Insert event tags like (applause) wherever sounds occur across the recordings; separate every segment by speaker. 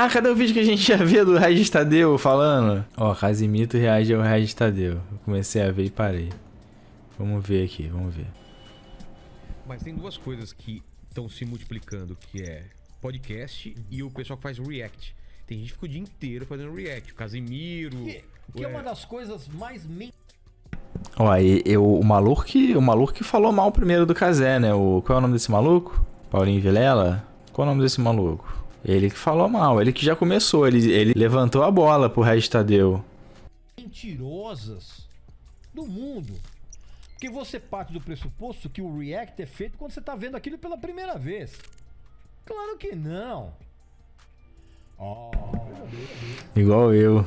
Speaker 1: Ah, cadê o vídeo que a gente já via do Regis Tadeu falando? Ó, oh, Casimito reage ao Regis Tadeu. Eu comecei a ver e parei. Vamos ver aqui, vamos ver.
Speaker 2: Mas tem duas coisas que estão se multiplicando, que é podcast e o pessoal que faz react. Tem gente que fica o dia inteiro fazendo react. O Casimiro... Que, que é uma das coisas mais...
Speaker 1: Ó, aí o, maluco que, o maluco que falou mal primeiro do Casé, né? O, qual é o nome desse maluco? Paulinho Vilela? Qual é o nome desse maluco? Ele que falou mal, ele que já começou, ele, ele levantou a bola pro Regis Tadeu.
Speaker 2: Mentirosas do mundo. Porque você parte do pressuposto que o React é feito quando você tá vendo aquilo pela primeira vez. Claro que não.
Speaker 1: Oh. Igual eu.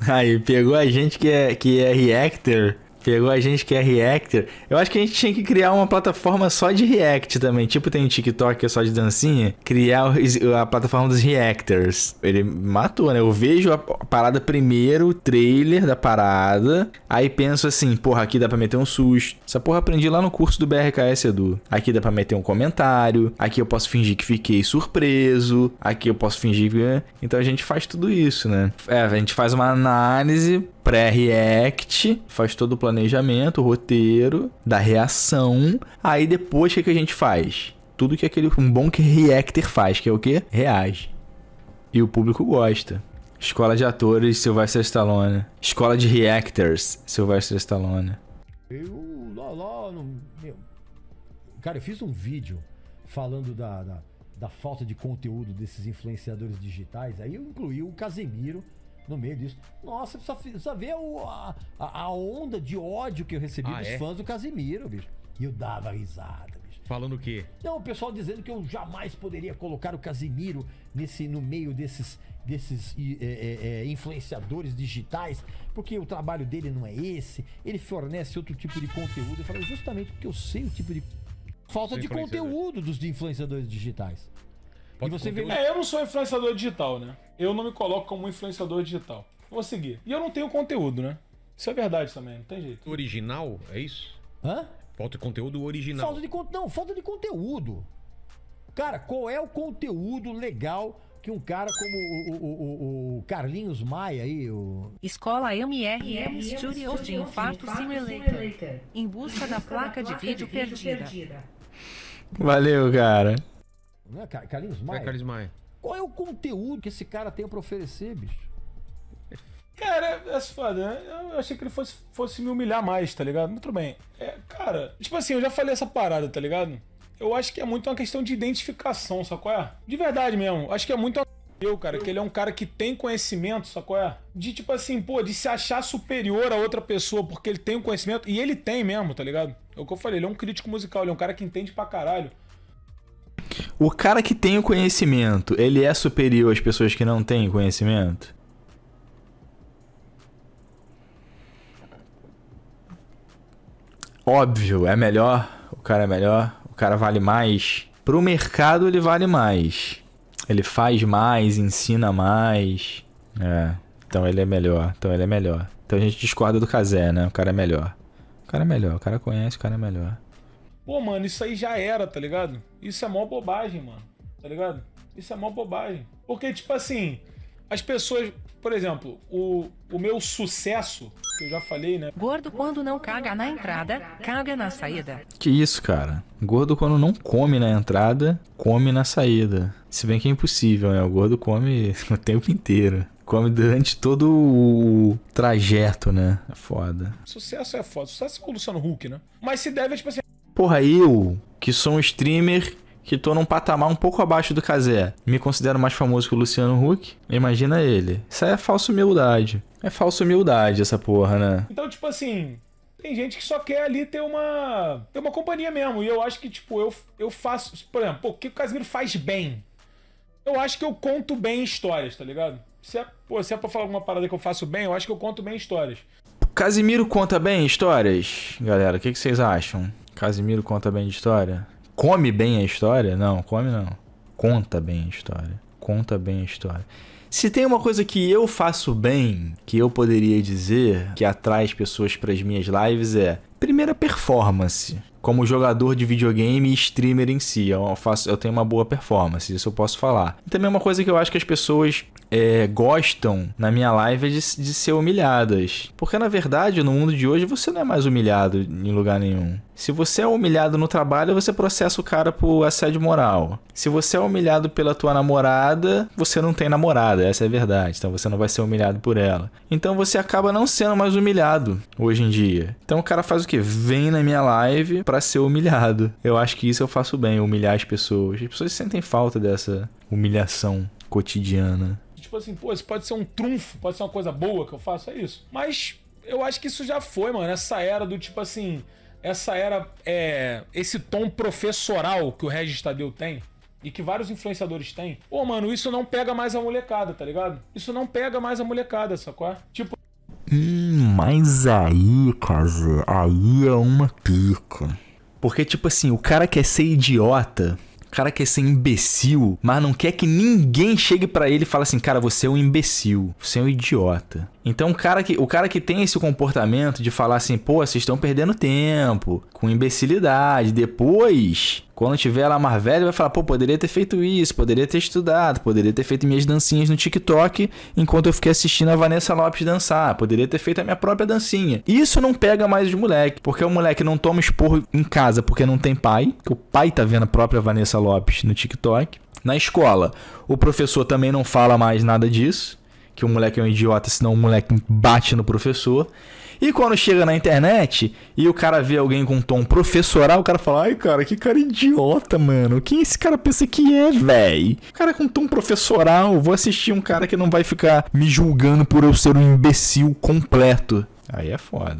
Speaker 1: Aí, pegou a gente que é, que é reactor Pegou a gente que é reactor. Eu acho que a gente tinha que criar uma plataforma só de react também. Tipo, tem o TikTok que é só de dancinha. Criar a plataforma dos reactors. Ele matou, né? Eu vejo a parada primeiro, o trailer da parada. Aí penso assim, porra, aqui dá pra meter um susto. Essa porra aprendi lá no curso do BRKS Edu. Aqui dá pra meter um comentário. Aqui eu posso fingir que fiquei surpreso. Aqui eu posso fingir que... Né? Então a gente faz tudo isso, né? É, a gente faz uma análise pré-react, faz todo o planejamento, o roteiro da reação. Aí depois o que, é que a gente faz? Tudo que aquele um bom reactor faz, que é o quê? Reage. E o público gosta. Escola de atores, Sylvester Stallone. Escola de reactors, Sylvester Stallone.
Speaker 2: Eu, lá, lá, no, meu, cara, eu fiz um vídeo falando da, da, da falta de conteúdo desses influenciadores digitais. Aí eu incluí o Casemiro, no meio disso. Nossa, só, só vê a, a, a, onda de ódio que eu recebi ah, dos é? fãs do Casimiro, bicho. E eu dava risada, bicho. Falando o quê? Não, o pessoal dizendo que eu jamais poderia colocar o Casimiro nesse, no meio desses, desses é, é, é, influenciadores digitais, porque o trabalho dele não é esse, ele fornece outro tipo de conteúdo. Eu falei, é justamente porque eu sei o tipo de. Falta de conteúdo dos influenciadores digitais e você vê... É, eu
Speaker 3: não sou influenciador digital, né? Eu não me coloco como influenciador digital. Vou seguir. E eu não tenho conteúdo, né?
Speaker 2: Isso é verdade também, não tem jeito. Original, é isso? Hã? Falta de conteúdo original. Falta de conteúdo. Não, falta de conteúdo. Cara, qual é o conteúdo legal que um cara como o, o, o, o Carlinhos Maia aí, o. Escola MRM Studios de Infarto Simulator. Em busca da placa de vídeo perdida.
Speaker 1: Valeu, cara
Speaker 2: né? Carlinhos é, Maia. É Carlinhos Maia. Qual é o conteúdo que esse cara tem para oferecer, bicho?
Speaker 3: Cara, é, é foda, né? Eu achei que ele fosse, fosse me humilhar mais, tá ligado? Muito bem. É, cara, tipo assim, eu já falei essa parada, tá ligado? Eu acho que é muito uma questão de identificação, sacou? É? De verdade mesmo. Acho que é muito eu, cara, que ele é um cara que tem conhecimento, sacou? É? De tipo assim, pô, de se achar superior a outra pessoa porque ele tem o um conhecimento. E ele tem mesmo, tá ligado? É o que eu falei, ele é um crítico musical, ele é um cara que entende pra caralho.
Speaker 1: O cara que tem o conhecimento, ele é superior às pessoas que não têm conhecimento? Óbvio, é melhor, o cara é melhor, o cara vale mais. Pro mercado ele vale mais. Ele faz mais, ensina mais. É, então ele é melhor, então ele é melhor. Então a gente discorda do Kazé, né? O cara é melhor. O cara é melhor, o cara conhece, o cara é melhor.
Speaker 3: Pô, mano, isso aí já era, tá ligado? Isso é mó bobagem, mano. Tá ligado? Isso é mó bobagem. Porque, tipo assim, as pessoas. Por exemplo, o, o meu sucesso,
Speaker 2: que eu já falei, né? Gordo quando não caga na entrada, caga na saída.
Speaker 1: Que isso, cara? Gordo quando não come na entrada, come na saída. Se bem que é impossível, né? O gordo come (laughs) o tempo inteiro. Come durante todo o trajeto, né? É foda.
Speaker 3: Sucesso é foda. Sucesso é o Luciano Huck, né? Mas se deve, tipo assim,
Speaker 1: Porra, eu, que sou um streamer que tô num patamar um pouco abaixo do Kazé, me considero mais famoso que o Luciano Huck, imagina ele. Isso é falsa humildade. É falsa humildade essa porra, né?
Speaker 3: Então, tipo assim, tem gente que só quer ali ter uma ter uma companhia mesmo. E eu acho que, tipo, eu, eu faço. Por exemplo, pô, o que o Casimiro faz bem? Eu acho que eu conto bem histórias, tá ligado? Se é, pô, se é pra falar alguma parada que eu faço bem, eu acho que eu conto bem histórias.
Speaker 1: Casimiro conta bem histórias? Galera, o que, que vocês acham? Casimiro conta bem de história? Come bem a história? Não, come não. Conta bem a história. Conta bem a história. Se tem uma coisa que eu faço bem, que eu poderia dizer, que atrai as pessoas para as minhas lives é primeira performance. Como jogador de videogame e streamer em si, eu, faço, eu tenho uma boa performance, isso eu posso falar. E também uma coisa que eu acho que as pessoas é, gostam na minha live é de, de ser humilhadas. Porque na verdade, no mundo de hoje, você não é mais humilhado em lugar nenhum. Se você é humilhado no trabalho, você processa o cara por assédio moral. Se você é humilhado pela tua namorada, você não tem namorada, essa é a verdade. Então você não vai ser humilhado por ela. Então você acaba não sendo mais humilhado hoje em dia. Então o cara faz o quê? Vem na minha live para ser humilhado. Eu acho que isso eu faço bem, humilhar as pessoas. As pessoas sentem falta dessa humilhação cotidiana.
Speaker 3: Tipo assim, pô, isso pode ser um trunfo, pode ser uma coisa boa que eu faço, é isso. Mas eu acho que isso já foi, mano. Essa era do tipo assim, essa era é, esse tom professoral que o Regis Tadeu tem e que vários influenciadores têm. Ô, oh, mano, isso não pega mais a molecada, tá ligado? Isso não pega mais a molecada, sacou? Tipo.
Speaker 1: Hum, mas aí, casa, aí é uma pica. Porque, tipo assim, o cara quer é ser idiota, cara quer ser imbecil, mas não quer que ninguém chegue para ele e fale assim, cara, você é um imbecil, você é um idiota. Então o cara que, o cara que tem esse comportamento de falar assim, pô, vocês estão perdendo tempo, com imbecilidade, depois quando tiver lá mais velho, vai falar, pô, poderia ter feito isso, poderia ter estudado, poderia ter feito minhas dancinhas no TikTok enquanto eu fiquei assistindo a Vanessa Lopes dançar, poderia ter feito a minha própria dancinha. Isso não pega mais os moleques, porque o moleque não toma esporro em casa porque não tem pai, que o pai tá vendo a própria Vanessa Lopes no TikTok. Na escola, o professor também não fala mais nada disso, que o moleque é um idiota, senão o moleque bate no professor. E quando chega na internet e o cara vê alguém com um tom professoral, o cara fala: ai, cara, que cara idiota, mano. Quem esse cara pensa que é, véi? O cara com tom professoral, vou assistir um cara que não vai ficar me julgando por eu ser um imbecil completo. Aí é foda.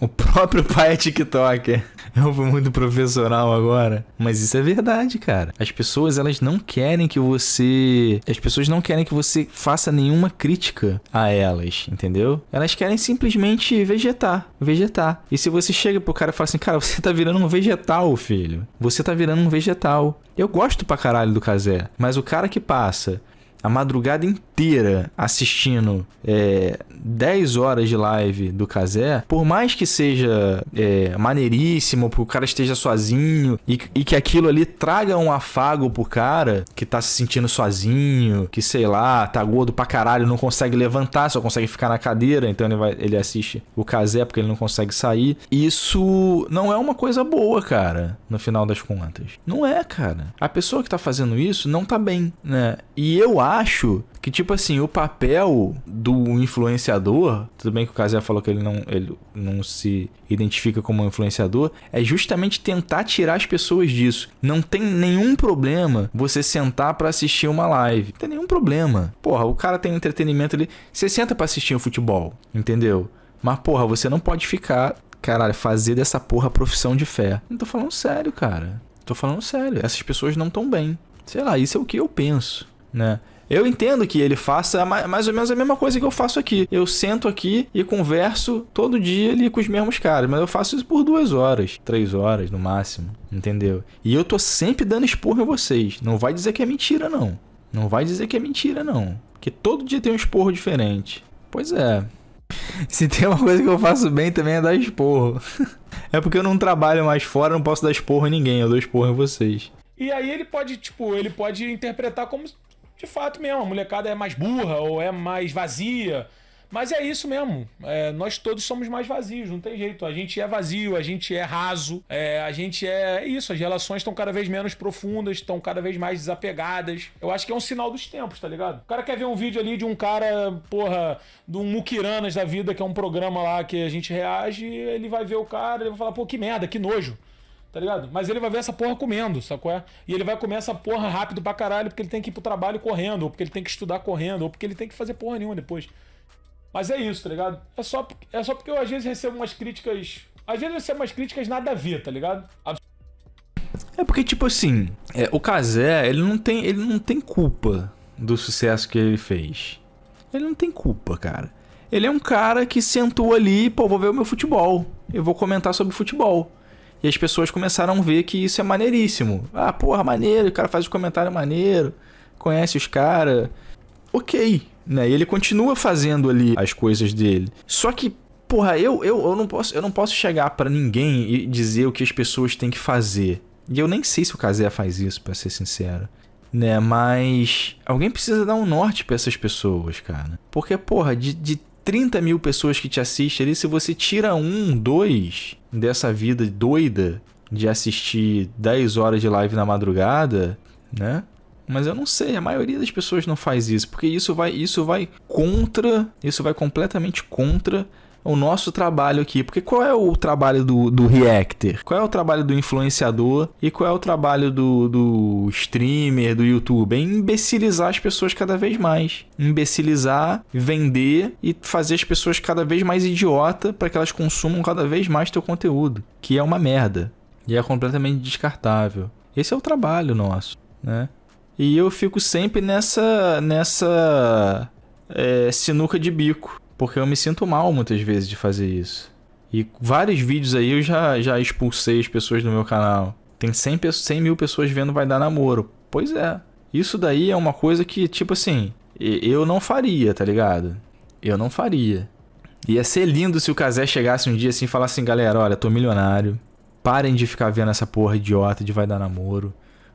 Speaker 1: O próprio (laughs) pai é TikToker. Eu é vou muito profissional agora. Mas isso é verdade, cara. As pessoas, elas não querem que você. As pessoas não querem que você faça nenhuma crítica a elas, entendeu? Elas querem simplesmente vegetar. Vegetar. E se você chega pro cara e fala assim, cara, você tá virando um vegetal, filho. Você tá virando um vegetal. Eu gosto pra caralho do Casé, mas o cara que passa a madrugada inteira assistindo é, 10 horas de live do Kazé, por mais que seja é, maneiríssimo, pro o cara esteja sozinho e, e, que aquilo ali traga um afago pro cara que tá se sentindo sozinho, que sei lá, tá gordo pra caralho, não consegue levantar, só consegue ficar na cadeira, então ele, vai, ele assiste o Kazé porque ele não consegue sair. Isso não é uma coisa boa, cara, no final das contas. Não é, cara. A pessoa que tá fazendo isso não tá bem, né? E eu acho que tipo assim, o papel do influenciador, tudo bem que o Casé falou que ele não, ele não se identifica como um influenciador, é justamente tentar tirar as pessoas disso. Não tem nenhum problema você sentar para assistir uma live. Não tem nenhum problema. Porra, o cara tem entretenimento ali. Você senta pra assistir o futebol, entendeu? Mas, porra, você não pode ficar, caralho, fazer dessa porra profissão de fé. Não tô falando sério, cara. Tô falando sério. Essas pessoas não estão bem. Sei lá, isso é o que eu penso, né? Eu entendo que ele faça é é mais ou menos a mesma coisa que eu faço aqui. Eu sento aqui e converso todo dia ali com os mesmos caras, mas eu faço isso por duas horas, três horas no máximo, entendeu? E eu tô sempre dando esporro em vocês. Não vai dizer que é mentira, não. Não vai dizer que é mentira, não. Porque todo dia tem um esporro diferente. Pois é. (laughs) Se tem uma coisa que eu faço bem também é dar esporro. (laughs) é porque eu não trabalho mais fora, não posso dar esporro em ninguém, eu dou esporro em vocês.
Speaker 3: E aí ele pode, tipo, ele pode interpretar como de fato mesmo, a molecada é mais burra ou é mais vazia. Mas é isso mesmo. É, nós todos somos mais vazios, não tem jeito. A gente é vazio, a gente é raso, é, a gente é isso. As relações estão cada vez menos profundas, estão cada vez mais desapegadas. Eu acho que é um sinal dos tempos, tá ligado? O cara quer ver um vídeo ali de um cara, porra, do Mukiranas da vida, que é um programa lá que a gente reage, ele vai ver o cara, ele vai falar, pô, que merda, que nojo. Tá ligado? Mas ele vai ver essa porra comendo, sacou? É? E ele vai comer essa porra rápido pra caralho, porque ele tem que ir pro trabalho correndo, ou porque ele tem que estudar correndo, ou porque ele tem que fazer porra nenhuma depois. Mas é isso, tá ligado? É só, é só porque eu às vezes recebo umas críticas. Às vezes eu recebo umas críticas nada a ver, tá ligado? Abs
Speaker 1: é porque, tipo assim, é, o Kazé, ele não tem. Ele não tem culpa do sucesso que ele fez. Ele não tem culpa, cara. Ele é um cara que sentou ali, pô, vou ver o meu futebol. Eu vou comentar sobre futebol. E as pessoas começaram a ver que isso é maneiríssimo. Ah, porra, maneiro, o cara faz o um comentário maneiro, conhece os caras. Ok, né? E ele continua fazendo ali as coisas dele. Só que, porra, eu, eu, eu, não, posso, eu não posso chegar para ninguém e dizer o que as pessoas têm que fazer. E eu nem sei se o Kazé faz isso, para ser sincero. Né, mas alguém precisa dar um norte para essas pessoas, cara. Porque, porra, de, de 30 mil pessoas que te assistem ali, se você tira um, dois dessa vida doida de assistir 10 horas de live na madrugada, né? Mas eu não sei, a maioria das pessoas não faz isso, porque isso vai, isso vai contra, isso vai completamente contra o nosso trabalho aqui. Porque qual é o trabalho do, do reactor? Qual é o trabalho do influenciador? E qual é o trabalho do, do streamer, do YouTube? É imbecilizar as pessoas cada vez mais. Imbecilizar, vender e fazer as pessoas cada vez mais idiota para que elas consumam cada vez mais teu conteúdo. Que é uma merda. E é completamente descartável. Esse é o trabalho nosso, né? E eu fico sempre nessa, nessa é, sinuca de bico porque eu me sinto mal muitas vezes de fazer isso. E vários vídeos aí eu já, já expulsei as pessoas do meu canal. Tem 100, 100 mil pessoas vendo Vai Dar Namoro. Pois é. Isso daí é uma coisa que, tipo assim, eu não faria, tá ligado? Eu não faria. Ia ser lindo se o Casé chegasse um dia assim e falasse assim, galera, olha, tô milionário. Parem de ficar vendo essa porra idiota de vai dar namoro.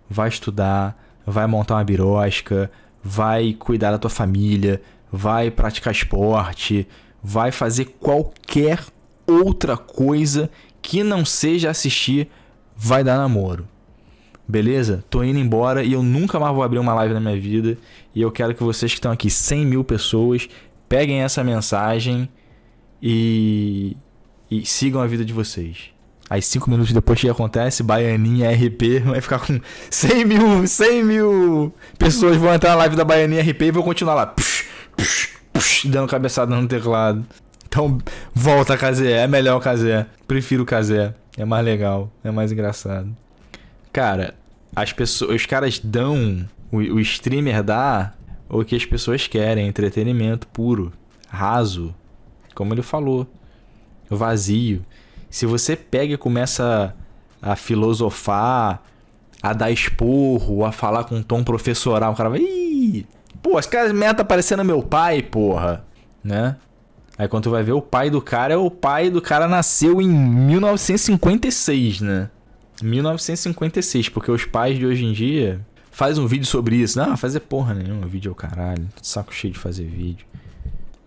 Speaker 1: Vai estudar, vai montar uma birosca, vai cuidar da tua família, vai praticar esporte, vai fazer qualquer outra coisa que não seja assistir vai dar namoro. Beleza? Tô indo embora e eu nunca mais vou abrir uma live na minha vida. E eu quero que vocês que estão aqui, 100 mil pessoas, peguem essa mensagem e, e sigam a vida de vocês. Aí cinco minutos depois que acontece, Baianinha RP vai ficar com 100 mil, 100 mil pessoas vão entrar na live da Baianinha RP e vou continuar lá. Psh, psh, psh, dando cabeçada no teclado. Então, volta Kazé, é melhor o Kazé. Prefiro o Kazé, é mais legal, é mais engraçado. Cara, as pessoas, os caras dão, o, o streamer dá o que as pessoas querem, entretenimento puro, raso, como ele falou, vazio. Se você pega e começa a filosofar, a dar esporro, a falar com um tom professoral, o cara vai. Ih! Pô, as caras meta tá parecendo meu pai, porra. Né? Aí quando tu vai ver, o pai do cara é o pai do cara nasceu em 1956, né? 1956, porque os pais de hoje em dia faz um vídeo sobre isso. Não, fazer porra nenhuma, vídeo é o caralho. saco cheio de fazer vídeo.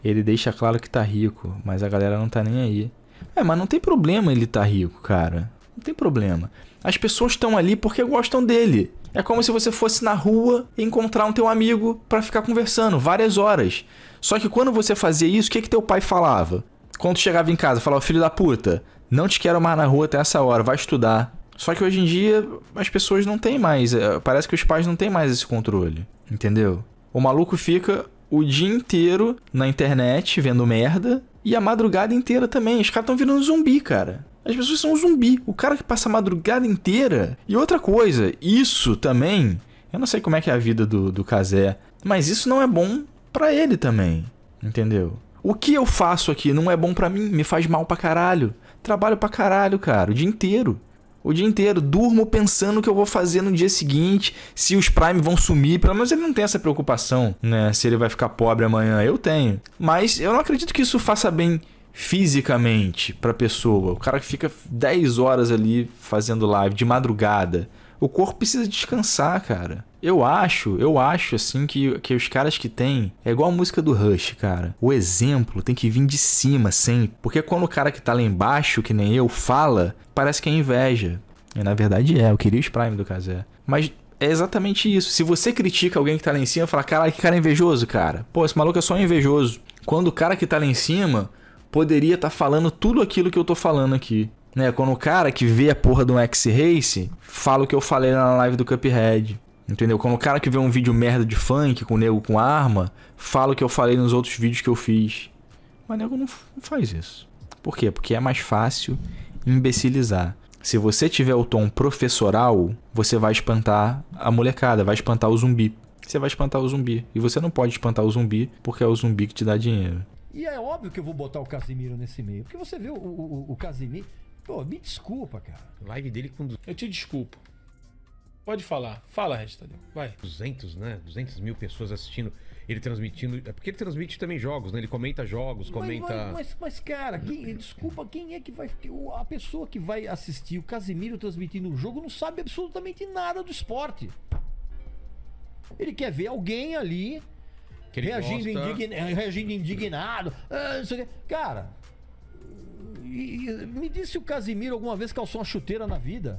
Speaker 1: Ele deixa claro que tá rico, mas a galera não tá nem aí. É, mas não tem problema ele tá rico, cara. Não tem problema. As pessoas estão ali porque gostam dele. É como se você fosse na rua encontrar um teu amigo para ficar conversando várias horas. Só que quando você fazia isso, o que, que teu pai falava? Quando chegava em casa, falava, filho da puta, não te quero mais na rua até essa hora, vai estudar. Só que hoje em dia as pessoas não têm mais, eh, parece que os pais não têm mais esse controle, entendeu? O maluco fica o dia inteiro na internet vendo merda e a madrugada inteira também. Os caras estão virando zumbi, cara. As pessoas são um zumbi. O cara que passa a madrugada inteira. E outra coisa, isso também. Eu não sei como é que é a vida do, do Kazé, mas isso não é bom para ele também. Entendeu? O que eu faço aqui não é bom para mim, me faz mal pra caralho. Trabalho pra caralho, cara, o dia inteiro. O dia inteiro, durmo pensando o que eu vou fazer no dia seguinte, se os Prime vão sumir. Pelo menos ele não tem essa preocupação, né? Se ele vai ficar pobre amanhã. Eu tenho. Mas eu não acredito que isso faça bem fisicamente para a pessoa. O cara que fica 10 horas ali fazendo live de madrugada. O corpo precisa descansar, cara. Eu acho, eu acho assim que, que os caras que tem é igual a música do Rush, cara. O exemplo tem que vir de cima sempre. Porque quando o cara que tá lá embaixo, que nem eu, fala, parece que é inveja. E na verdade é, eu queria os Prime do Casé. Mas é exatamente isso. Se você critica alguém que tá lá em cima, fala, caralho, que cara invejoso, cara. Pô, esse maluco é só invejoso. Quando o cara que tá lá em cima poderia estar tá falando tudo aquilo que eu tô falando aqui. Né? Quando o cara que vê a porra de um X-Race fala o que eu falei na live do Cuphead. Entendeu? Quando o cara que vê um vídeo merda de funk com nego com arma, fala o que eu falei nos outros vídeos que eu fiz. Mas nego não faz isso. Por quê? Porque é mais fácil imbecilizar. Se você tiver o tom professoral, você vai espantar a molecada, vai espantar o zumbi. Você vai espantar o zumbi. E você não pode espantar o zumbi porque é o zumbi que te dá dinheiro.
Speaker 2: E é óbvio que eu vou botar o Casimiro nesse meio. Porque você vê o, o, o Casimiro. Pô, me desculpa, cara. Live dele com. Eu te desculpo.
Speaker 3: Pode falar. Fala, Red
Speaker 2: Vai. 200, né? 200 mil pessoas assistindo. Ele transmitindo. É porque ele transmite também jogos, né? Ele comenta jogos, comenta. Mas, mas, mas cara, quem, desculpa, quem é que vai. A pessoa que vai assistir o Casimiro transmitindo o jogo não sabe absolutamente nada do esporte. Ele quer ver alguém ali que ele reagindo, gosta. Indign... Eh, reagindo indignado. isso ah, aqui. Cara, e, e, me disse se o Casimiro alguma vez calçou uma chuteira na vida.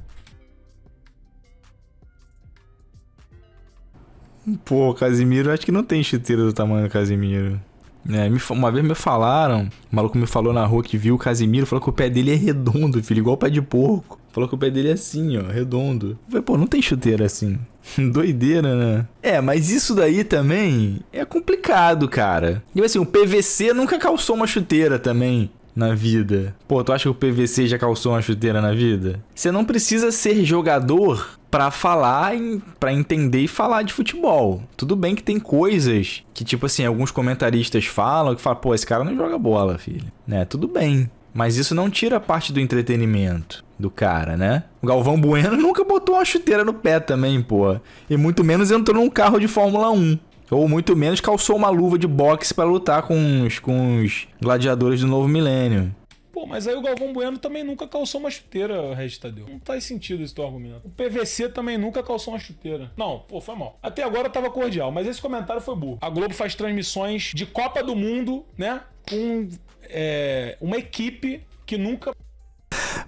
Speaker 1: Pô, Casimiro, acho que não tem chuteira do tamanho do Casimiro. É, uma vez me falaram, o maluco me falou na rua que viu o Casimiro, falou que o pé dele é redondo, filho, igual o pé de porco. Falou que o pé dele é assim, ó, redondo. Eu falei, pô, não tem chuteira assim. (laughs) Doideira, né? É, mas isso daí também é complicado, cara. E assim, o PVC nunca calçou uma chuteira também na vida. Pô, tu acha que o PVC já calçou uma chuteira na vida? Você não precisa ser jogador para falar, para entender e falar de futebol. Tudo bem que tem coisas que tipo assim, alguns comentaristas falam que fala, pô, esse cara não joga bola, filho, né? Tudo bem. Mas isso não tira parte do entretenimento do cara, né? O Galvão Bueno nunca botou uma chuteira no pé também, pô. E muito menos entrou num carro de Fórmula 1. Ou muito menos calçou uma luva de boxe para lutar com os, com os gladiadores do novo milênio.
Speaker 3: Pô, mas aí o Galvão Bueno também nunca calçou uma chuteira, Regis Tadeu. Não faz sentido esse teu argumento. O PVC também nunca calçou uma chuteira. Não, pô, foi mal. Até agora tava cordial, mas esse comentário foi burro. A Globo faz transmissões de Copa do Mundo, né? Com é, uma equipe que nunca.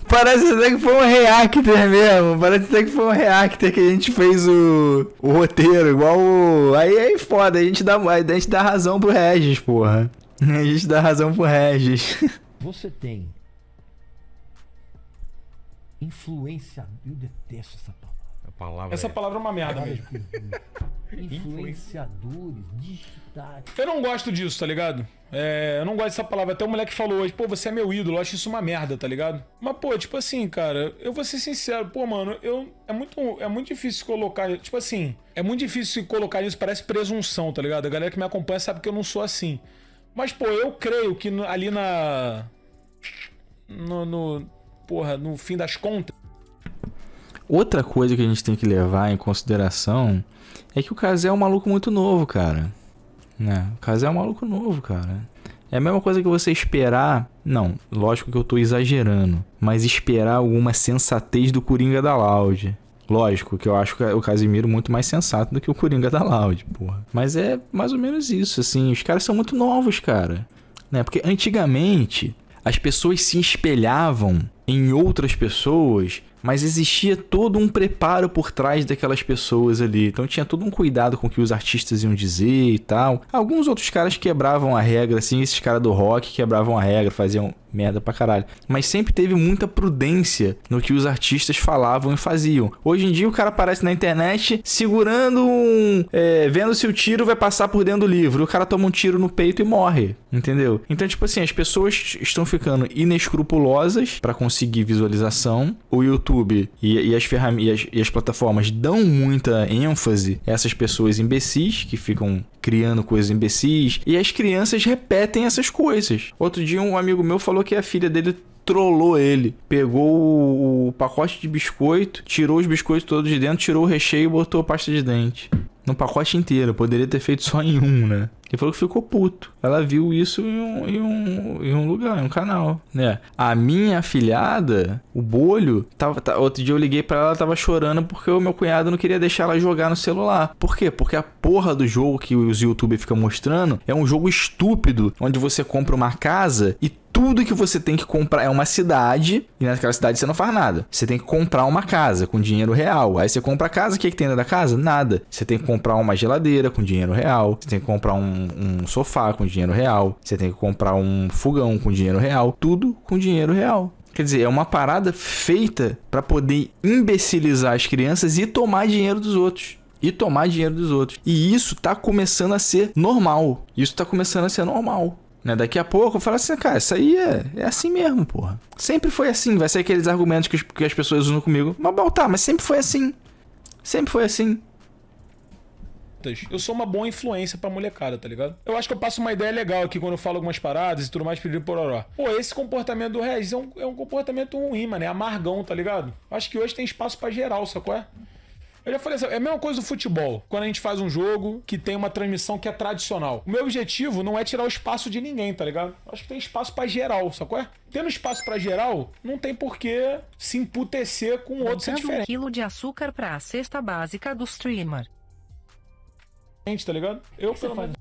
Speaker 1: Parece até que foi um reactor mesmo. Parece até que foi um reactor que a gente fez o, o roteiro, igual o. Aí é foda, a gente, dá, a gente dá razão pro Regis, porra. A gente dá razão pro Regis.
Speaker 2: Você tem influência Eu detesto essa palavra palavra. Essa é... palavra é uma merda mesmo. Influenciadores, digitais.
Speaker 3: Eu não gosto disso, tá ligado? É, eu não gosto dessa palavra. Até o moleque falou hoje, pô, você é meu ídolo, eu acho isso uma merda, tá ligado? Mas, pô, tipo assim, cara, eu vou ser sincero, pô, mano, eu, é, muito, é muito difícil colocar. Tipo assim, é muito difícil colocar isso, parece presunção, tá ligado? A galera que me acompanha sabe que eu não sou assim. Mas, pô, eu creio que ali na. No, no, porra, no fim das contas
Speaker 1: Outra coisa que a gente tem que levar em consideração é que o Kazé é um maluco muito novo, cara. Né? O Kazé é um maluco novo, cara. É a mesma coisa que você esperar. Não, lógico que eu tô exagerando. Mas esperar alguma sensatez do Coringa da Loud. Lógico que eu acho o Casimiro muito mais sensato do que o Coringa da Loud, porra. Mas é mais ou menos isso, assim. Os caras são muito novos, cara. Né? Porque antigamente as pessoas se espelhavam em outras pessoas mas existia todo um preparo por trás daquelas pessoas ali. Então tinha todo um cuidado com o que os artistas iam dizer e tal. Alguns outros caras quebravam a regra, assim, esses caras do rock quebravam a regra, faziam merda pra caralho. Mas sempre teve muita prudência no que os artistas falavam e faziam. Hoje em dia o cara aparece na internet segurando um. É, vendo se o tiro vai passar por dentro do livro. O cara toma um tiro no peito e morre. Entendeu? Então, tipo assim, as pessoas estão ficando inescrupulosas para conseguir visualização. O YouTube e, e as ferramentas e, e as plataformas dão muita ênfase a essas pessoas imbecis que ficam criando coisas imbecis. E as crianças repetem essas coisas. Outro dia um amigo meu falou falou que a filha dele trollou ele. Pegou o pacote de biscoito, tirou os biscoitos todos de dentro, tirou o recheio e botou a pasta de dente. No pacote inteiro, poderia ter feito só em um, né? Ele falou que ficou puto. Ela viu isso em um, em um, em um lugar, em um canal, né? A minha afilhada, o bolho, tava, tá, outro dia eu liguei para ela, ela tava chorando porque o meu cunhado não queria deixar ela jogar no celular. Por quê? Porque a porra do jogo que os youtubers ficam mostrando é um jogo estúpido, onde você compra uma casa e tudo que você tem que comprar é uma cidade, e naquela cidade você não faz nada. Você tem que comprar uma casa com dinheiro real. Aí você compra a casa, o que, é que tem dentro da casa? Nada. Você tem que comprar uma geladeira com dinheiro real. Você tem que comprar um, um sofá com dinheiro real. Você tem que comprar um fogão com dinheiro real. Tudo com dinheiro real. Quer dizer, é uma parada feita para poder imbecilizar as crianças e tomar dinheiro dos outros e tomar dinheiro dos outros. E isso tá começando a ser normal. Isso tá começando a ser normal. Né? Daqui a pouco eu falo assim, cara, isso aí é, é assim mesmo, porra. Sempre foi assim, vai ser aqueles argumentos que, que as pessoas usam comigo. Mas tá, mas sempre foi assim. Sempre foi assim. Eu sou uma boa influência pra
Speaker 3: molecada, tá ligado? Eu acho que eu passo uma ideia legal aqui quando eu falo algumas paradas e tudo mais, pedir pororó. Pô, esse comportamento do Regis é um, é um comportamento ruim, mano. É amargão, tá ligado? Acho que hoje tem espaço pra geral, sacou? É? Eu já falei assim, é a mesma coisa do futebol. Quando a gente faz um jogo que tem uma transmissão que é tradicional. O meu objetivo não é tirar o espaço de ninguém, tá ligado? Acho que tem espaço para geral, sacou? É? Tendo espaço para geral, não tem porquê se emputecer com o outro ser diferente. um
Speaker 1: quilo de
Speaker 2: açúcar pra cesta básica do streamer.
Speaker 3: Tá ligado? Eu, pelo é menos...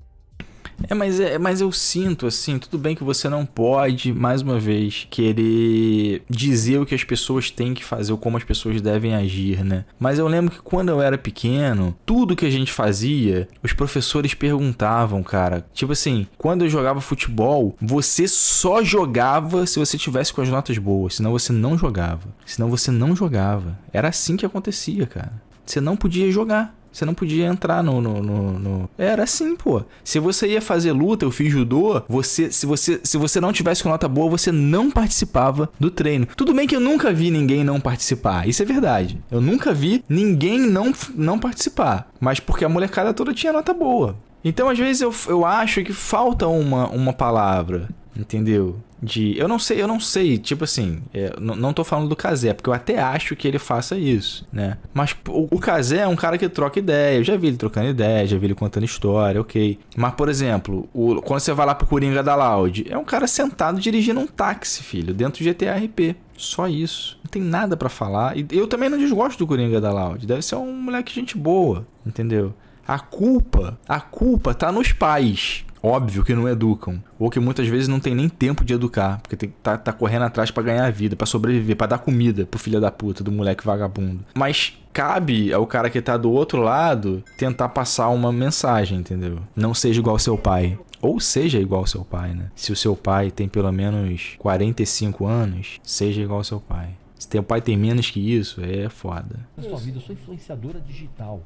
Speaker 1: É, mas, é, mas eu sinto, assim, tudo bem que você não pode, mais uma vez, querer dizer o que as pessoas têm que fazer ou como as pessoas devem agir, né? Mas eu lembro que quando eu era pequeno, tudo que a gente fazia, os professores perguntavam, cara. Tipo assim, quando eu jogava futebol, você só jogava se você tivesse com as notas boas, senão você não jogava. Senão você não jogava. Era assim que acontecia, cara. Você não podia jogar. Você não podia entrar no, no, no, no, Era assim, pô. Se você ia fazer luta, eu fiz judô, você, se, você, se você não tivesse com nota boa, você não participava do treino. Tudo bem que eu nunca vi ninguém não participar. Isso é verdade. Eu nunca vi ninguém não, não participar. Mas porque a molecada toda tinha nota boa. Então, às vezes, eu, eu acho que falta uma, uma palavra entendeu? De, eu não sei, eu não sei, tipo assim, é, não tô falando do Kazé, é porque eu até acho que ele faça isso, né? Mas o, o Kazé é um cara que troca ideia, eu já vi ele trocando ideia, já vi ele contando história, ok. Mas, por exemplo, o, quando você vai lá pro Coringa da Loud, é um cara sentado dirigindo um táxi, filho, dentro do GTA RP. Só isso. Não tem nada para falar. E eu também não desgosto do Coringa da Loud. Deve ser um moleque gente boa, entendeu? A culpa, a culpa tá nos pais óbvio que não educam, ou que muitas vezes não tem nem tempo de educar, porque tem, tá, tá correndo atrás para ganhar a vida, para sobreviver, para dar comida pro filho da puta do moleque vagabundo. Mas cabe ao cara que tá do outro lado tentar passar uma mensagem, entendeu? Não seja igual seu pai. Ou seja igual seu pai, né? Se o seu pai tem pelo menos 45 anos, seja igual seu pai. Se teu pai tem menos que isso, é foda.
Speaker 2: Sua vida, eu sou influenciadora digital.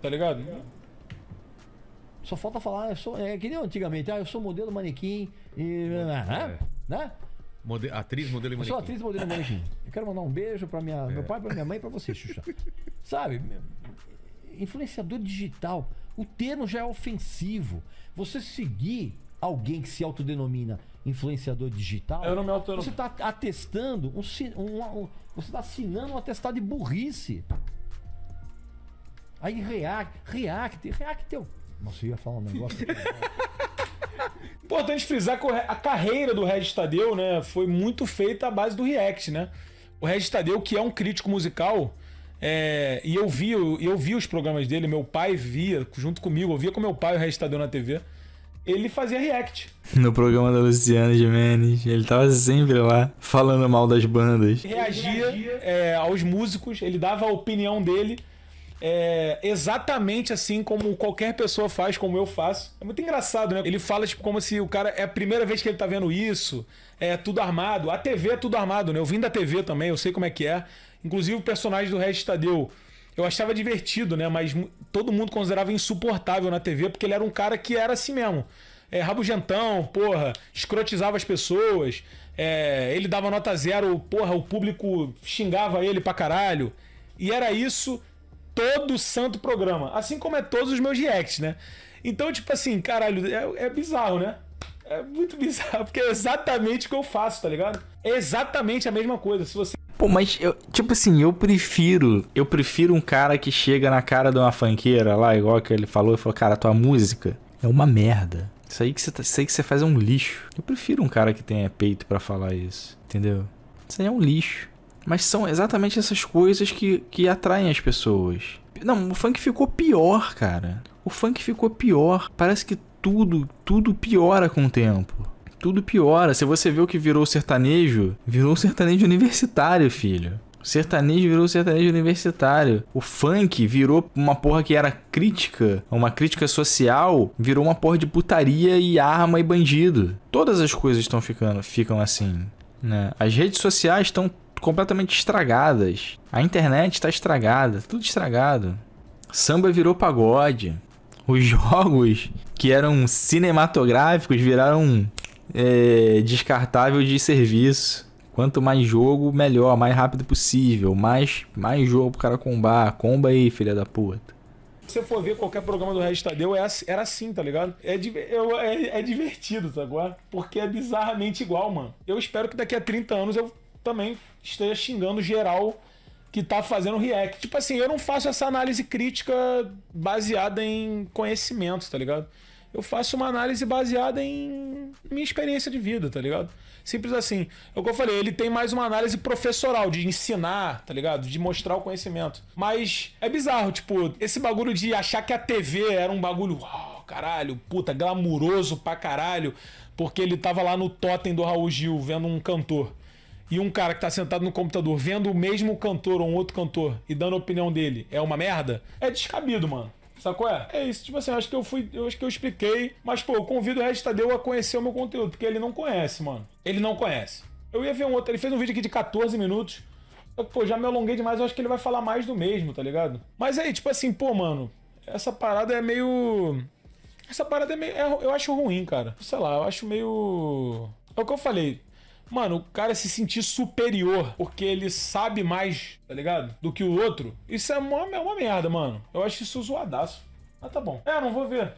Speaker 2: Tá ligado? Só falta falar, ah, eu sou, é que nem antigamente, ah, eu sou modelo manequim e. Né, é. Né? atriz, modelo e manequim. Eu sou atriz, modelo e manequim. Eu quero mandar um beijo para minha, é. meu pai, para minha mãe e para você, Xuxa. Sabe? Influenciador digital. O termo já é ofensivo. Você seguir alguém que se autodenomina influenciador digital, eu não me você está atestando, um, um, um você está assinando um atestado de burrice. Aí React, React, React teu nossa, eu ia falar um
Speaker 3: negócio. Importante (laughs) então frisar que a carreira do Regis Tadeu, né, foi muito feita à base do React, né? O Regis Tadeu, que é um crítico musical, é, e eu vi, eu vi os programas dele, meu pai via junto comigo, eu via com meu pai o Regis Tadeu na TV. Ele fazia react.
Speaker 1: No programa da Luciana Gimenez, ele tava sempre lá falando mal das bandas.
Speaker 3: Reagia é, aos músicos, ele dava a opinião dele é, exatamente assim como qualquer pessoa faz, como eu faço. É muito engraçado, né? Ele fala tipo, como se o cara é a primeira vez que ele tá vendo isso, é tudo armado. A TV é tudo armado, né? Eu vim da TV também, eu sei como é que é. Inclusive o personagem do Regis Tadeu, eu achava divertido, né? Mas todo mundo considerava insuportável na TV porque ele era um cara que era assim mesmo. É, rabugentão, porra, escrotizava as pessoas, é, ele dava nota zero, porra, o público xingava ele pra caralho. E era isso todo santo programa. Assim como é todos os meus reacts, né? Então, tipo assim, caralho, é, é bizarro, né? É muito (laughs) bizarro, porque é exatamente o que eu faço, tá ligado? É exatamente a mesma coisa. Se você.
Speaker 1: Pô, mas eu, tipo assim, eu prefiro. Eu prefiro um cara que chega na cara de uma fanqueira lá, igual que ele falou, e falou, cara, tua música é uma merda. Isso aí que você, tá, isso aí que você faz é um lixo. Eu prefiro um cara que tenha peito para falar isso, entendeu? Isso aí é um lixo. Mas são exatamente essas coisas que, que atraem as pessoas. Não, o funk ficou pior, cara. O funk ficou pior. Parece que tudo, tudo piora com o tempo. Tudo piora. Se você vê o que virou sertanejo, virou sertanejo universitário, filho. O sertanejo virou sertanejo universitário. O funk virou uma porra que era crítica, uma crítica social, virou uma porra de putaria e arma e bandido. Todas as coisas estão ficando, ficam assim. Né? As redes sociais estão completamente estragadas. A internet está estragada, tudo estragado. Samba virou pagode. Os (laughs) jogos que eram cinematográficos viraram é, descartável de serviço. Quanto mais jogo, melhor, mais rápido possível, mais, mais jogo pro cara combar. Comba aí, filha da puta
Speaker 3: você for ver qualquer programa do Regis Tadeu, é era assim, tá ligado? É, é, é divertido, é? Porque é bizarramente igual, mano. Eu espero que daqui a 30 anos eu também esteja xingando geral que tá fazendo react. Tipo assim, eu não faço essa análise crítica baseada em conhecimentos, tá ligado? Eu faço uma análise baseada em minha experiência de vida, tá ligado? Simples assim. É o que eu falei, ele tem mais uma análise professoral, de ensinar, tá ligado? De mostrar o conhecimento. Mas é bizarro, tipo, esse bagulho de achar que a TV era um bagulho, uau, caralho, puta, glamuroso pra caralho, porque ele tava lá no totem do Raul Gil vendo um cantor e um cara que está sentado no computador vendo o mesmo cantor ou um outro cantor e dando a opinião dele é uma merda, é descabido, mano. Sacou? É? é isso, tipo assim, acho que eu fui, eu acho que eu expliquei, mas pô, eu convido o Regis a conhecer o meu conteúdo, porque ele não conhece, mano. Ele não conhece. Eu ia ver um outro, ele fez um vídeo aqui de 14 minutos. Eu, pô, já me alonguei demais, eu acho que ele vai falar mais do mesmo, tá ligado? Mas aí, tipo assim, pô, mano, essa parada é meio. Essa parada é meio. É, eu acho ruim, cara. Sei lá, eu acho meio. É o que eu falei. Mano, o cara se sentir superior porque ele sabe mais, tá ligado? Do que o outro. Isso é uma, é uma merda, mano. Eu acho isso zoadaço. Mas tá bom. É, não vou ver.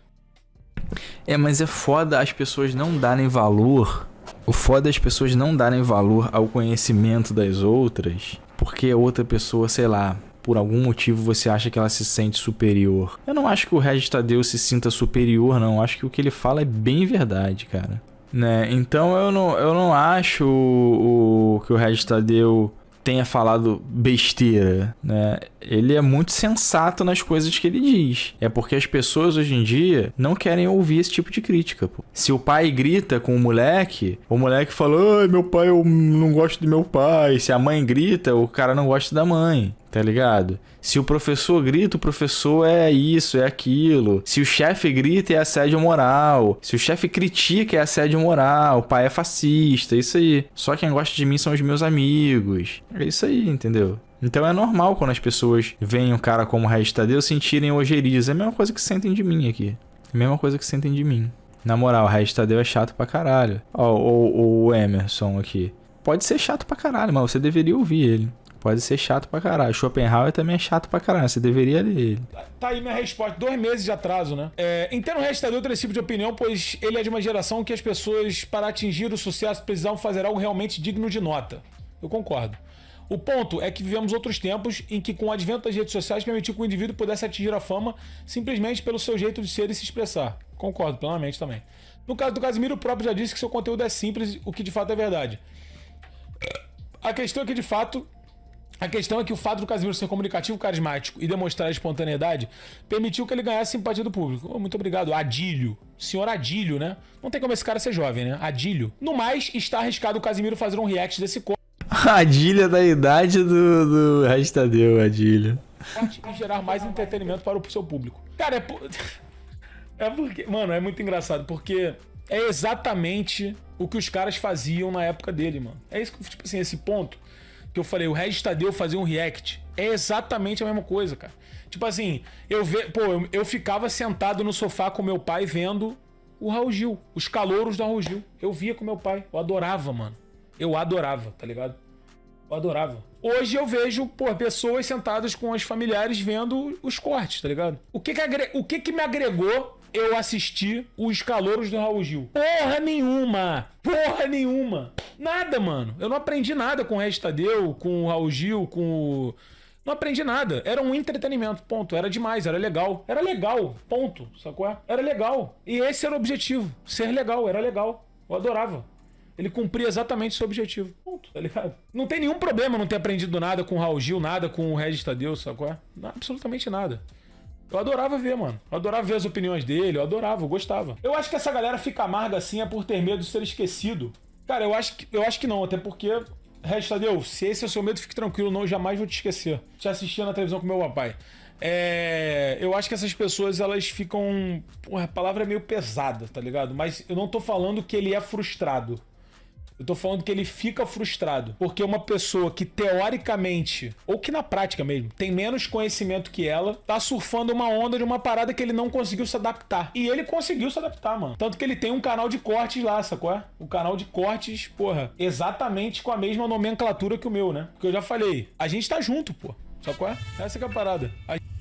Speaker 1: É, mas é foda as pessoas não darem valor. O foda é as pessoas não darem valor ao conhecimento das outras. Porque a outra pessoa, sei lá, por algum motivo você acha que ela se sente superior. Eu não acho que o Regis Tadeu se sinta superior, não. Eu acho que o que ele fala é bem verdade, cara. Né? Então eu não, eu não acho o, o que o Regis Tadeu tenha falado besteira, né? ele é muito sensato nas coisas que ele diz. É porque as pessoas hoje em dia não querem ouvir esse tipo de crítica. Pô. Se o pai grita com o moleque, o moleque fala: Ai, meu pai, eu não gosto do meu pai. Se a mãe grita, o cara não gosta da mãe tá ligado? Se o professor grita, o professor é isso, é aquilo. Se o chefe grita, é assédio moral. Se o chefe critica, é assédio moral. O pai é fascista, é isso aí. Só quem gosta de mim são os meus amigos. É isso aí, entendeu? Então é normal quando as pessoas veem o cara como o Regis sentirem ojeriza. É a mesma coisa que sentem de mim aqui. É a mesma coisa que sentem de mim. Na moral, o Regis é chato pra caralho. Ó, o, o Emerson aqui. Pode ser chato pra caralho, mas você deveria ouvir ele. Pode ser chato pra caralho. Schopenhauer também é chato pra caralho. Você deveria ler ele.
Speaker 3: Tá aí minha resposta. Dois meses de atraso, né? É, entendo o restador desse tipo de opinião, pois ele é de uma geração que as pessoas, para atingir o sucesso, precisavam fazer algo realmente digno de nota. Eu concordo. O ponto é que vivemos outros tempos em que, com o advento das redes sociais, permitiu que o indivíduo pudesse atingir a fama simplesmente pelo seu jeito de ser e se expressar. Concordo plenamente também. No caso do Casimiro, o próprio já disse que seu conteúdo é simples, o que de fato é verdade. A questão é que, de fato, a questão é que o fato do Casimiro ser comunicativo, carismático e demonstrar espontaneidade permitiu que ele ganhasse simpatia do público. Oh, muito obrigado, Adílio. Senhor Adílio, né? Não tem como esse cara ser jovem, né? Adílio. No mais, está arriscado o Casimiro fazer um react desse corpo
Speaker 1: (laughs) Adilha da idade do, do Rádio Adilha.
Speaker 3: E gerar mais entretenimento para o seu público. Cara, é, por... (laughs) é porque. Mano, é muito engraçado, porque é exatamente o que os caras faziam na época dele, mano. É isso que, tipo assim, esse ponto que eu falei, o Registadeu fazia um react. É exatamente a mesma coisa, cara. Tipo assim, eu ve... pô, eu, eu ficava sentado no sofá com meu pai vendo o Raul Gil, os calouros do Raul Gil. Eu via com meu pai, eu adorava, mano. Eu adorava, tá ligado? Eu adorava. Hoje eu vejo, pô, pessoas sentadas com os familiares vendo os cortes, tá ligado? O que que, agre... o que, que me agregou eu assistir os calouros do Raul Gil? Porra nenhuma! Porra nenhuma! Nada, mano. Eu não aprendi nada com o Restadeu, com o Raul Gil, com o... Não aprendi nada. Era um entretenimento, ponto. Era demais, era legal. Era legal, ponto. Sacou? Era legal. E esse era o objetivo. Ser legal, era legal. Eu adorava. Ele cumpria exatamente seu objetivo. Ponto, tá ligado? Não tem nenhum problema não ter aprendido nada com o Raul Gil, nada com o Regis Tadeu, qual É? Absolutamente nada. Eu adorava ver, mano. Eu adorava ver as opiniões dele, eu adorava, eu gostava. Eu acho que essa galera fica amarga assim é por ter medo de ser esquecido. Cara, eu acho que, eu acho que não, até porque Regis Tadeu, se esse é o seu medo, fique tranquilo, não, jamais vou te esquecer. Te assistia na televisão com meu papai. É, eu acho que essas pessoas, elas ficam... Porra, a palavra é meio pesada, tá ligado? Mas eu não tô falando que ele é frustrado. Eu tô falando que ele fica frustrado. Porque uma pessoa que teoricamente, ou que na prática mesmo, tem menos conhecimento que ela, tá surfando uma onda de uma parada que ele não conseguiu se adaptar. E ele conseguiu se adaptar, mano. Tanto que ele tem um canal de cortes lá, sacou? É? O canal de cortes, porra, exatamente com a mesma nomenclatura que o meu, né? Porque eu já falei, a gente tá junto, pô. Sacou? É? Essa que é a parada. A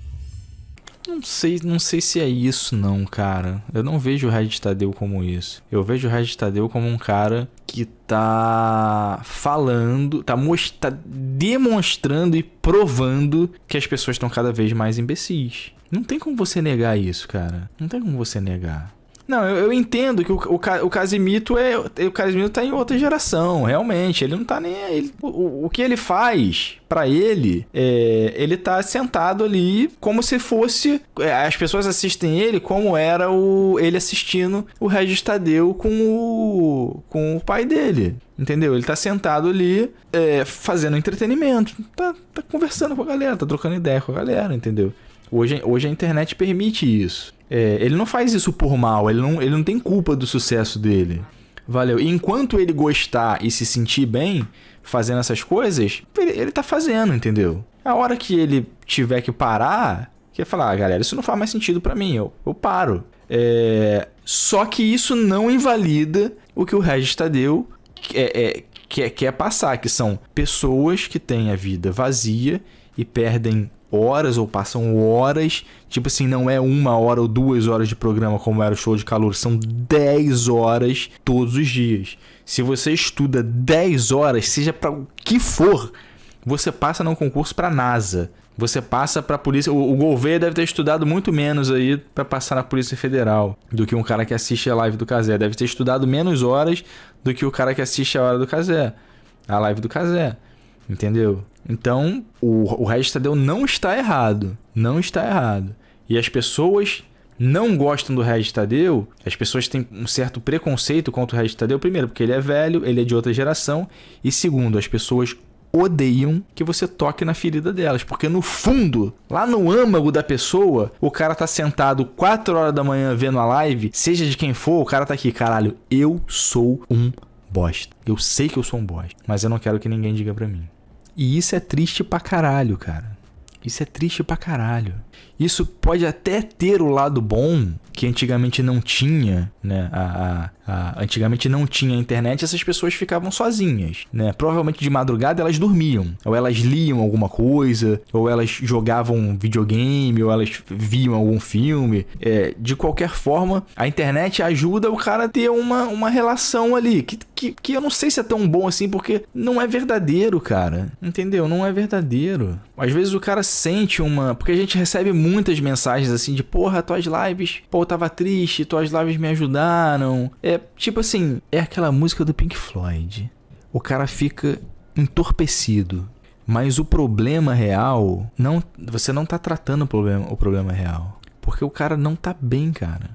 Speaker 1: não sei, não sei se é isso não, cara. Eu não vejo o Red Tadeu como isso. Eu vejo o Red Tadeu como um cara que tá falando, tá, tá demonstrando e provando que as pessoas estão cada vez mais imbecis. Não tem como você negar isso, cara. Não tem como você negar. Não, eu, eu entendo que o, o, o Casimito é. O Casimito tá em outra geração, realmente. Ele não tá nem. Ele, o, o que ele faz para ele, é, ele tá sentado ali como se fosse. É, as pessoas assistem ele como era o ele assistindo o Regis Tadeu com o, com o pai dele. Entendeu? Ele tá sentado ali é, fazendo entretenimento. Tá, tá conversando com a galera, tá trocando ideia com a galera, entendeu? Hoje, hoje a internet permite isso. É, ele não faz isso por mal, ele não, ele não tem culpa do sucesso dele. Valeu. E enquanto ele gostar e se sentir bem fazendo essas coisas, ele, ele tá fazendo, entendeu? A hora que ele tiver que parar, que falar, ah, galera, isso não faz mais sentido para mim, eu, eu paro. É... Só que isso não invalida o que o Regis Tadeu quer, é, é, quer, quer passar, que são pessoas que têm a vida vazia e perdem horas ou passam horas. Tipo assim, não é uma hora ou duas horas de programa como era o show de calor, são 10 horas todos os dias. Se você estuda 10 horas, seja para o que for, você passa num concurso para NASA. Você passa para a polícia. O, Gouveia deve ter estudado muito menos aí para passar na Polícia Federal do que um cara que assiste a live do Casé. Deve ter estudado menos horas do que o cara que assiste a hora do Casé, a live do Casé, entendeu? Então, o, o Regis não está errado. Não está errado. E as pessoas não gostam do Registadeu. as pessoas têm um certo preconceito contra o Registadeu. primeiro, porque ele é velho, ele é de outra geração, e segundo, as pessoas odeiam que você toque na ferida delas, porque no fundo, lá no âmago da pessoa, o cara tá sentado 4 horas da manhã vendo a live, seja de quem for, o cara tá aqui, caralho, eu sou um bosta. Eu sei que eu sou um bosta, mas eu não quero que ninguém diga para mim. E isso é triste pra caralho, cara. Isso é triste pra caralho. Isso pode até ter o lado bom, que antigamente não tinha, né? A, a, a, antigamente não tinha internet, essas pessoas ficavam sozinhas, né? Provavelmente de madrugada elas dormiam, ou elas liam alguma coisa, ou elas jogavam videogame, ou elas viam algum filme. É, de qualquer forma, a internet ajuda o cara a ter uma, uma relação ali, que, que, que eu não sei se é tão bom assim, porque não é verdadeiro, cara. Entendeu? Não é verdadeiro. Às vezes o cara sente uma. Porque a gente recebe muitas mensagens assim de porra, tuas lives, pô, eu tava triste, tuas lives me ajudaram. É tipo assim, é aquela música do Pink Floyd. O cara fica entorpecido. Mas o problema real, não, você não tá tratando o problema, o problema real. Porque o cara não tá bem, cara.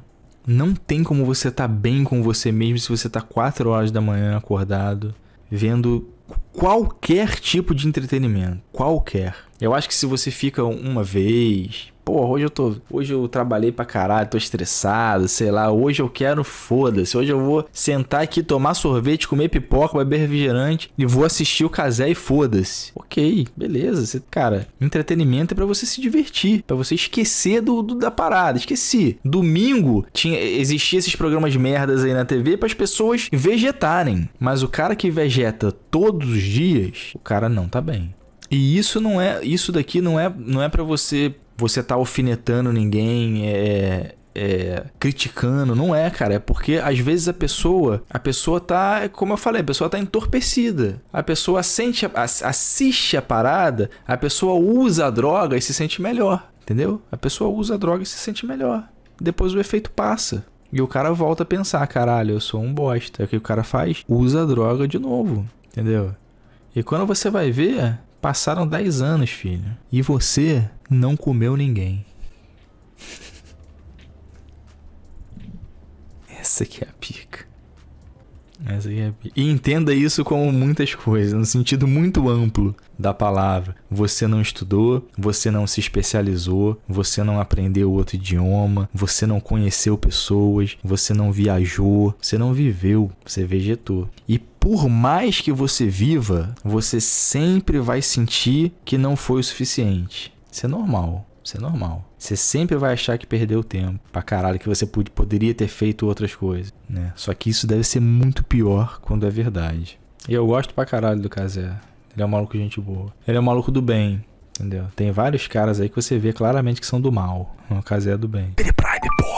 Speaker 1: Não tem como você tá bem com você mesmo se você tá 4 horas da manhã acordado, vendo qualquer tipo de entretenimento. Qualquer. Eu acho que se você fica uma vez, pô, hoje eu tô, hoje eu trabalhei pra caralho, tô estressado, sei lá, hoje eu quero foda-se, hoje eu vou sentar aqui, tomar sorvete, comer pipoca, beber refrigerante e vou assistir o casé e foda-se. OK, beleza, você, cara, entretenimento é para você se divertir, para você esquecer do, do, da parada, esqueci. Domingo tinha existia esses programas merdas aí na TV para as pessoas vegetarem, mas o cara que vegeta todos os dias, o cara não tá bem. E isso não é, isso daqui não é, não é para você você tá alfinetando ninguém, é, é, é, criticando, não é, cara. É porque às vezes a pessoa, a pessoa tá, como eu falei, a pessoa tá entorpecida. A pessoa sente, assiste a parada, a pessoa usa a droga e se sente melhor, entendeu? A pessoa usa a droga e se sente melhor. Depois o efeito passa. E o cara volta a pensar, caralho, eu sou um bosta. É o que o cara faz? Usa a droga de novo, entendeu? E quando você vai ver, Passaram 10 anos, filho. E você não comeu ninguém. Essa aqui é a pica. É e entenda isso como muitas coisas, no sentido muito amplo da palavra. Você não estudou, você não se especializou, você não aprendeu outro idioma, você não conheceu pessoas, você não viajou, você não viveu, você é vegetou. E por mais que você viva, você sempre vai sentir que não foi o suficiente. Isso é normal, isso é normal. Você sempre vai achar que perdeu tempo pra caralho, que você poderia ter feito outras coisas, né? Só que isso deve ser muito pior quando é verdade. E eu gosto pra caralho do Kazé. Ele é um maluco de gente boa. Ele é um maluco do bem, entendeu? Tem vários caras aí que você vê claramente que são do mal. O Kazé é do bem. Ele é Prime, porra!